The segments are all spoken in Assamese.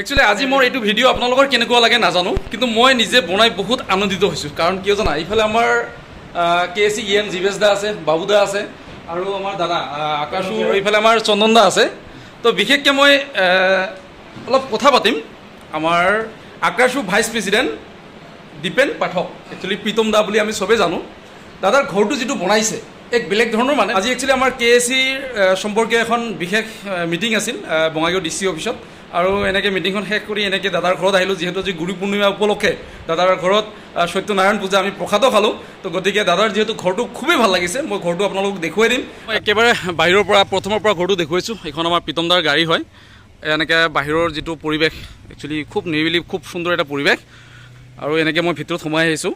একচুৱেলি আজি মোৰ এইটো ভিডিঅ' আপোনালোকৰ কেনেকুৱা লাগে নাজানো কিন্তু মই নিজে বনাই বহুত আনন্দিত হৈছোঁ কাৰণ কিয় জানা ইফালে আমাৰ কে চি ই এম জীৱেশ দা আছে বাবু দা আছে আৰু আমাৰ দাদা আকাশো এইফালে আমাৰ চন্দন দা আছে তো বিশেষকৈ মই অলপ কথা পাতিম আমাৰ আকাশো vice president Dipen Pathak actually Pritam da বুলি আমি চবেই জানো দাদাৰ ঘৰটো যিটো বনাইছে এক বেলেগ ধৰণৰ মানে আজি একচুৱেলি আমাৰ কে এ চিৰ সম্পৰ্কীয় এখন বিশেষ মিটিং আছিল বঙাইগাঁও ডি চি অফিচত আৰু এনেকৈ মিটিংখন শেষ কৰি এনেকৈ দাদাৰ ঘৰত আহিলোঁ যিহেতু আজি গুৰু পূৰ্ণিমা উপলক্ষে দাদাৰ ঘৰত সত্যনাৰায়ণ পূজা আমি প্ৰসাদো খালোঁ তো গতিকে দাদাৰ যিহেতু ঘৰটো খুবেই ভাল লাগিছে মই ঘৰটো আপোনালোকক দেখুৱাই দিম মই একেবাৰে বাহিৰৰ পৰা প্ৰথমৰ পৰা ঘৰটো দেখুৱাইছোঁ এইখন আমাৰ প্ৰীতমদাৰ গাড়ী হয় এনেকৈ বাহিৰৰ যিটো পৰিৱেশ একচুৱেলি খুব নিৰিবিলি খুব সুন্দৰ এটা পৰিৱেশ আৰু এনেকৈ মই ভিতৰত সোমাই আহিছোঁ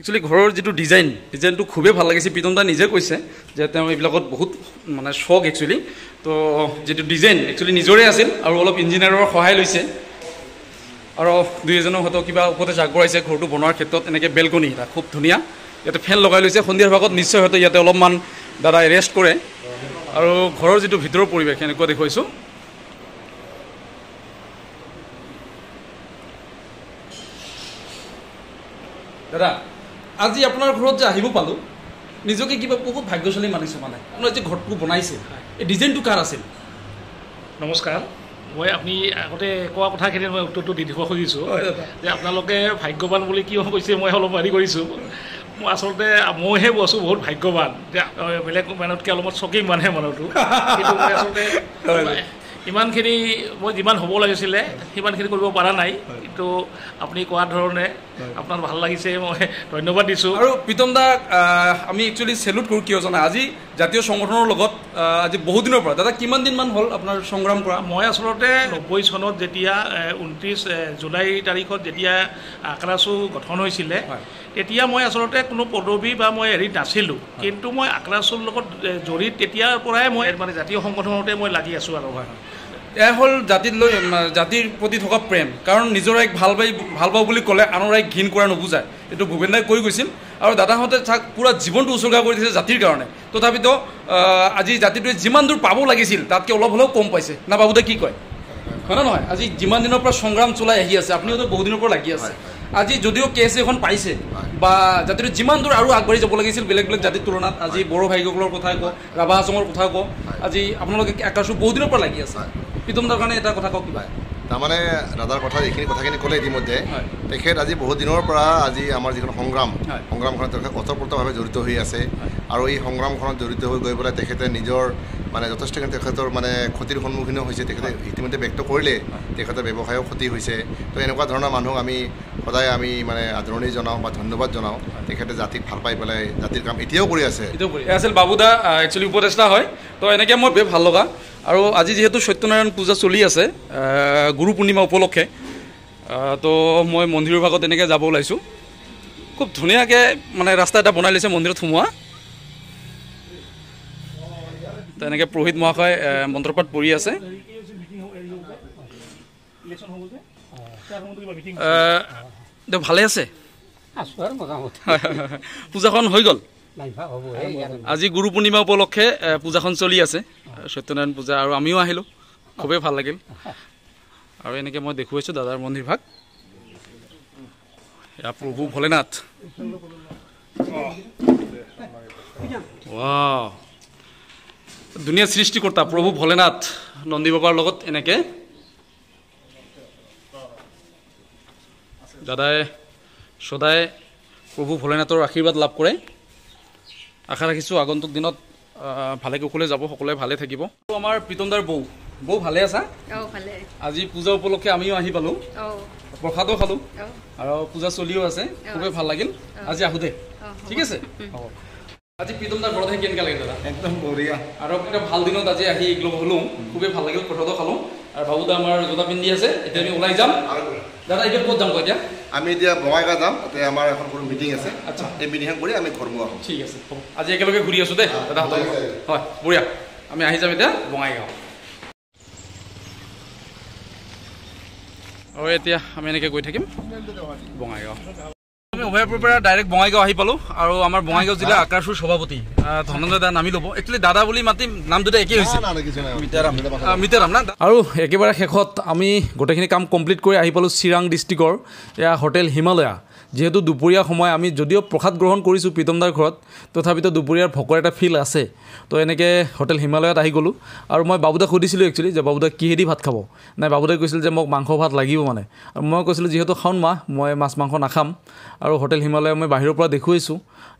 একচুৱেলি ঘৰৰ যিটো ডিজাইন ডিজাইনটো খুবেই ভাল লাগিছে প্ৰীতম দা নিজে কৈছে যে তেওঁ এইবিলাকত বহুত মানে চখ একচুৱেলি তো যিটো ডিজাইন একচুৱেলি নিজৰে আছিল আৰু অলপ ইঞ্জিনিয়াৰৰ সহায় লৈছে আৰু দুই এজনৰ হয়তো কিবা উপদেশ আগবঢ়াইছে ঘৰটো বনোৱাৰ ক্ষেত্ৰত এনেকৈ বেলকনি এটা খুব ধুনীয়া ইয়াতে ফেন লগাই লৈছে সন্ধিয়াৰ ভাগত নিশ্চয় হয়তো ইয়াতে অলপমান দাদাই ৰেষ্ট কৰে আৰু ঘৰৰ যিটো ভিতৰৰ পৰিৱেশ এনেকুৱা দেখুৱাইছোঁ দাদা আজি আপোনাৰ ঘৰত যে আহিব পালোঁ নিজকে কিবা বহুত ভাগ্যশালী মানিছোঁ মানে আপোনাৰ যে ঘৰটো বনাইছে এই ডিজাইনটো কাৰ আছিল নমস্কাৰ মই আপুনি আগতে কোৱা কথাখিনি মই উত্তৰটো দি দিব খুজিছোঁ যে আপোনালোকে ভাগ্যৱান বুলি কিয় কৈছে মই অলপ হেৰি কৰিছোঁ মই আচলতে মইহে আছোঁ বহুত ভাগ্যৱান যে বেলেগ মানুহতকৈ অলপ চকী মানে মানুহটো ইমানখিনি মই যিমান হ'ব লাগিছিলে সিমানখিনি কৰিব পৰা নাই কথাটো আপুনি কোৱা ধৰণে আপোনাৰ ভাল লাগিছে মই ধন্যবাদ দিছোঁ আৰু প্ৰীতম দা আমি একচুৱেলি চেলুট কৰোঁ কিয় জানা আজি জাতীয় সংগঠনৰ লগত আজি বহুদিনৰ পৰা দাদা কিমান দিনমান হ'ল আপোনাৰ সংগ্ৰাম কৰা মই আচলতে নব্বৈ চনত যেতিয়া ঊনত্ৰিছ জুলাই তাৰিখত যেতিয়া আক্ৰাছু গঠন হৈছিলে তেতিয়া মই আচলতে কোনো পদবী বা মই হেৰিত নাছিলোঁ কিন্তু মই আক্ৰাছুৰ লগত জড়িত তেতিয়াৰ পৰাই মই মানে জাতীয় সংগঠনতে মই লাগি আছোঁ আৰু হয় এয়া হ'ল জাতিত লৈ জাতিৰ প্ৰতি থকা প্ৰেম কাৰণ নিজৰ এক ভাল পাই ভাল পাওঁ বুলি ক'লে আনৰ এক ঘীণ কৰা নুবুজায় এইটো ভূপেন দাই কৈ গৈছিল আৰু দাদাহঁতে চাক পূৰা জীৱনটো উচৰ্গা কৰি দিছে জাতিৰ কাৰণে তথাপিতো আজি জাতিটোৱে যিমান দূৰ পাব লাগিছিল তাতকৈ অলপ হ'লেও কম পাইছে না নাপাবোতে কি কয় হয় নহয় আজি যিমান দিনৰ পৰা সংগ্ৰাম চলাই আহি আছে আপুনি হয়তো বহুদিনৰ পৰা লাগি আছে আজি যদিও কে এছ এখন পাইছে বা জাতিটো যিমান দূৰ আৰু আগবাঢ়ি যাব লাগিছিল বেলেগ বেলেগ জাতিৰ তুলনাত আজি বড়ো ভাইসকলৰ কথা কওক ৰাভা আছঙৰ কথা কওক আজি আপোনালোকে একাছো বহুদিনৰ পৰা লাগি আছে প্ৰীতমদাৰ কাৰণে এটা কথা কওক কিবা তাৰমানে দাদাৰ কথা যিখিনি কথাখিনি ক'লে ইতিমধ্যে তেখেত আজি বহুত দিনৰ পৰা আজি আমাৰ যিখন সংগ্ৰাম সংগ্ৰামখনত তেখেত ওতঃপ্ৰোতভাৱে জড়িত হৈ আছে আৰু এই সংগ্ৰামখনত জড়িত হৈ গৈ পেলাই তেখেতে নিজৰ মানে যথেষ্টখিনি তেখেতৰ মানে ক্ষতিৰ সন্মুখীনো হৈছে তেখেতে ইতিমধ্যে ব্যক্ত কৰিলে তেখেতৰ ব্যৱসায়ো ক্ষতি হৈছে তো এনেকুৱা ধৰণৰ মানুহক আমি সদায় আমি মানে আদৰণি জনাওঁ বা ধন্যবাদ জনাওঁ তেখেতে জাতিক ভাল পাই পেলাই জাতিৰ কাম এতিয়াও কৰি আছে আছিল বাবুদা একচুৱেলি উপদেষ্টা হয় তো এনেকৈ মই বে ভাল লগা আৰু আজি যিহেতু সত্যনাৰায়ণ পূজা চলি আছে গুৰু পূৰ্ণিমা উপলক্ষে তো মই মন্দিৰৰ ভাগত এনেকৈ যাব ওলাইছোঁ খুব ধুনীয়াকৈ মানে ৰাস্তা এটা বনাই লৈছে মন্দিৰত সোমোৱা তেনেকৈ পুৰোহিত মহাশয় মন্ত্ৰপাঠ পৰি আছে ভালে আছে পূজাখন হৈ গ'ল আজি গুৰু পূৰ্ণিমা উপলক্ষে পূজাখন চলি আছে সত্যনাৰায়ণ পূজা আৰু আমিও আহিলোঁ খুবেই ভাল লাগিল আৰু এনেকৈ মই দেখুৱাইছোঁ দাদাৰ মন্দিৰ ভাগ প্ৰভু ভোলেনাথ ধুনীয়া সৃষ্টিকৰ্তা প্ৰভু ভোলেনাথ নন্দী বাবাৰ লগত এনেকৈ দাদাই সদায় প্ৰভু ভোলেনাথৰ আশীৰ্বাদ লাভ কৰে আশা ৰাখিছোঁ আগন্তুক দিনত ভালে কুশলে যাব সকলোৱে ভালে থাকিব আমাৰ প্ৰীতমদাৰ বৌ বৌ ভালে আছা আজি পূজা উপলক্ষে আমিও আহি পালোঁ প্ৰসাদো খালোঁ আৰু পূজা চলিও আছে খুবেই ভাল লাগিল আজি আহোঁ দে ঠিক আছে আজি প্ৰীতমদাৰ ঘৰত আহি কেনেকুৱা লাগিল দাদা একদম বঢ়িয়া আৰু এটা ভাল দিনত আজি আহি লগ হ'লোঁ খুবেই ভাল লাগিল প্ৰসাদো খালোঁ আৰু ভাবোঁতে আমাৰ জোতা পিন্ধি আছে এতিয়া আমি ওলাই যাম দাদা এতিয়া ক'ত যাম এতিয়া আমি এতিয়া বঙাইগাঁও যাম তাতে আমাৰ এখন সৰু মিটিং আছে আচ্ছা এই মিটিংখন কৰি আমি ঘৰ মোৱা ঠিক আছে আজি একেলগে ঘূৰি আছোঁ দেই দাদা হয় বঢ়িয়া আমি আহি যাম এতিয়া বঙাইগাঁও আৰু এতিয়া আমি এনেকৈ গৈ থাকিম বঙাইগাঁও আমি উভয়পুৰ পৰা ডাইরেক্ট বঙাইগাঁও আহি পালো আর আমার বঙাইগাঁও জেলা আকাশুর সভাপতি ধনঞ্জয় দা নামি লব একচুয়ালি দাদা বলে মাতি নাম দুটা একই হয়েছে মিতারাম না আর একবারে শেষত আমি গোটেখিনি কাম কমপ্লিট করে আহি পালো চিরাং ডিস্ট্রিক্টর এয়া হোটেল হিমালয়া যেহেতু দুপুরিয়া সময় আমি যদিও প্রসাদ গ্রহণ করেছো প্রীতমদার ঘরত তথাপিতো দুপুরিয়ার ভকর একটা ফিল আছে তো এনেকে হোটেল হিমালয়ত আহি গলো আর মানে বাবুদা সুদিছিল একচুয়ালি যে বাবুদা কিহেদি ভাত খাব না বাবুদাই কৈছিল যে মোক মাংস ভাত লাগিব মানে মই কৈছিলোঁ যিহেতু খাওন মা মই মাছ মাংস নাখাম আৰু আৰু হোটেল হিমালয় মই বাহিৰৰ পৰা দেখুৱাইছোঁ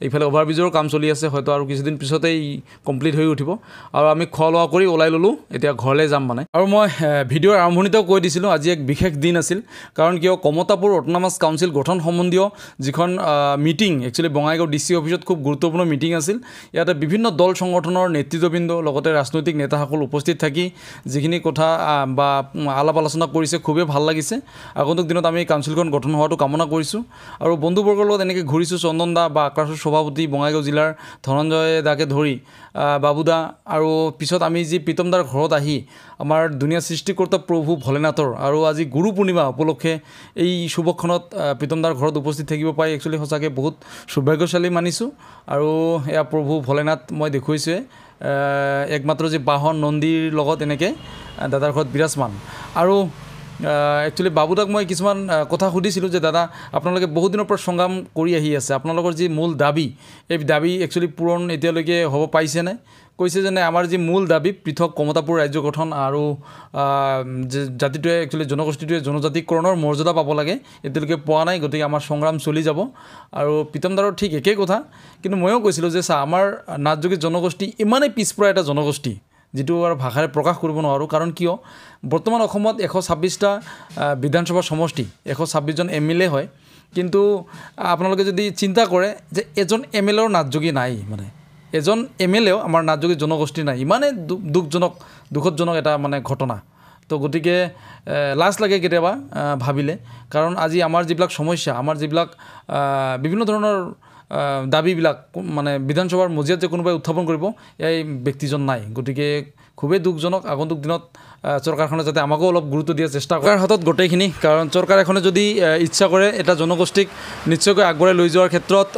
ইফালে অভাৰব্ৰিজৰ কাম চলি আছে হয়তো আৰু কিছুদিন পিছতেই কমপ্লিট হৈ উঠিব আৰু আমি খোৱা লোৱা কৰি ওলাই ল'লোঁ এতিয়া ঘৰলৈ যাম মানে আৰু মই ভিডিঅ'ৰ আৰম্ভণিতেও কৈ দিছিলোঁ আজি এক বিশেষ দিন আছিল কাৰণ কিয় কমতাপুৰ অটনামাচ কাউন্সিল গঠন সম্বন্ধীয় যিখন meeting actually Bongaigaon D C অফিচত খুব গুৰুত্বপূৰ্ণ মিটিং আছিল ইয়াতে বিভিন্ন দল সংগঠনৰ নেতৃত্ববৃন্দ লগতে ৰাজনৈতিক নেতাসকল উপস্থিত থাকি যিখিনি কথা বা আলাপ আলোচনা কৰিছে খুবেই ভাল লাগিছে আগন্তুক দিনত আমি কাউঞ্চিলখন গঠন হোৱাটো কামনা কৰিছোঁ আৰু বন্ধু বন্ধুবৰ্গৰ লগত এনেকৈ ঘূৰিছোঁ চন্দন দা বা আকাশৰ সভাপতি বঙাইগাঁও জিলাৰ ধনঞ্জয় দাকে ধৰি বাবুদা আৰু পিছত আমি যি প্ৰীতম দাৰ ঘৰত আহি আমাৰ দুনীয়া সৃষ্টিকৰ্তা প্ৰভু ভোলেনাথৰ আৰু আজি গুৰু পূৰ্ণিমা উপলক্ষে এই শুভক্ষণত প্ৰীতম দাৰ ঘৰত উপস্থিত থাকিব পাৰি একচুৱেলি সঁচাকৈ বহুত সৌভাগ্যশালী মানিছোঁ আৰু এয়া প্ৰভু ভোলেনাথ মই দেখুৱাইছোঁৱে একমাত্ৰ যে বাহন নন্দীৰ লগত এনেকৈ দাদাৰ ঘৰত বিৰাজমান আৰু একচুৱেলি বাবুদাক মই কিছুমান কথা সুধিছিলোঁ যে দাদা আপোনালোকে বহুদিনৰ পৰা সংগ্ৰাম কৰি আহি আছে আপোনালোকৰ যি মূল দাবী এই দাবী একচুৱেলি পূৰণ এতিয়ালৈকে হ'ব পাইছেনে কৈছে যেনে আমাৰ যি মূল দাবী পৃথক কমতাপুৰ ৰাজ্য গঠন আৰু জাতিটোৱে একচুৱেলি জনগোষ্ঠীটোৱে জনজাতিকৰণৰ মৰ্যাদা পাব লাগে এতিয়ালৈকে পোৱা নাই গতিকে আমাৰ সংগ্ৰাম চলি যাব আৰু প্ৰীতমদাৰৰ ঠিক একেই কথা কিন্তু ময়ো কৈছিলোঁ যে চা আমাৰ নাথযোগী জনগোষ্ঠী ইমানেই পিছপৰা এটা জনগোষ্ঠী যিটো আৰু ভাষাৰে প্ৰকাশ কৰিব নোৱাৰোঁ কাৰণ কিয় বৰ্তমান অসমত এশ ছাব্বিছটা বিধানসভা সমষ্টি এশ ছাব্বিছজন এম এল এ হয় কিন্তু আপোনালোকে যদি চিন্তা কৰে যে এজন এম এল এৰ নাটযোগী নাই মানে এজন এম এল এও আমাৰ নাটযোগী জনগোষ্ঠীৰ নাই ইমানেই দুখজনক দুখতজনক এটা মানে ঘটনা তো গতিকে লাজ লাগে কেতিয়াবা ভাবিলে কাৰণ আজি আমাৰ যিবিলাক সমস্যা আমাৰ যিবিলাক বিভিন্ন ধৰণৰ দাবীবিলাক মানে বিধানসভাৰ মজিয়াত যে কোনোবাই উত্থাপন কৰিব এই ব্যক্তিজন নাই গতিকে খুবেই দুখজনক আগন্তুক দিনত চৰকাৰখনে যাতে আমাকো অলপ গুৰুত্ব দিয়াৰ চেষ্টা কৰাৰ হাতত গোটেইখিনি কাৰণ চৰকাৰ এখনে যদি ইচ্ছা কৰে এটা জনগোষ্ঠীক নিশ্চয়কৈ আগবঢ়াই লৈ যোৱাৰ ক্ষেত্ৰত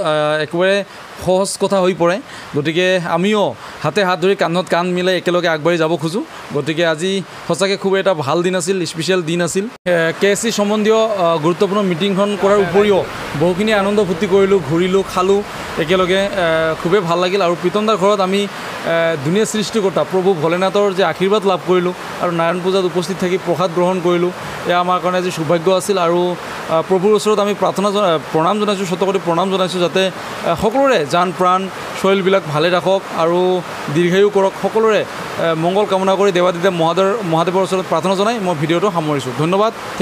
একেবাৰে সহজ কথা হৈ পৰে গতিকে আমিও হাতে হাত ধৰি কান্ধত কান্ধ মিলাই একেলগে আগবাঢ়ি যাব খোজোঁ গতিকে আজি সঁচাকৈ খুব এটা ভাল দিন আছিল স্পেচিয়েল দিন আছিল কে এছ চি সম্বন্ধীয় গুৰুত্বপূৰ্ণ মিটিংখন কৰাৰ উপৰিও বহুখিনি আনন্দ ফূৰ্তি কৰিলোঁ ঘূৰিলোঁ খালোঁ একেলগে খুবেই ভাল লাগিল আৰু প্ৰীতম দাৰ ঘৰত আমি ধুনীয়া সৃষ্টিকৰ্তা প্ৰভু ভোলেনাথৰ যে আশীৰ্বাদ লাভ কৰিলোঁ আৰু আৰু নাৰায়ণ পূজাত উপস্থিত থাকি প্ৰসাদ গ্ৰহণ কৰিলোঁ এয়া আমাৰ কাৰণে আজি সৌভাগ্য আছিল আৰু প্ৰভুৰ ওচৰত আমি প্ৰাৰ্থনা প্ৰণাম জনাইছোঁ শতকতে প্ৰণাম জনাইছোঁ যাতে সকলোৰে যান প্ৰাণ শৈলবিলাক ভালে ৰাখক আৰু দীৰ্ঘায়ু কৰক সকলোৰে মংগল কামনা কৰি দেৱাদিতে মহাদেৱ মহাদেৱৰ ওচৰত প্ৰাৰ্থনা জনাই মই ভিডিঅ'টো সামৰিছোঁ ধন্যবাদ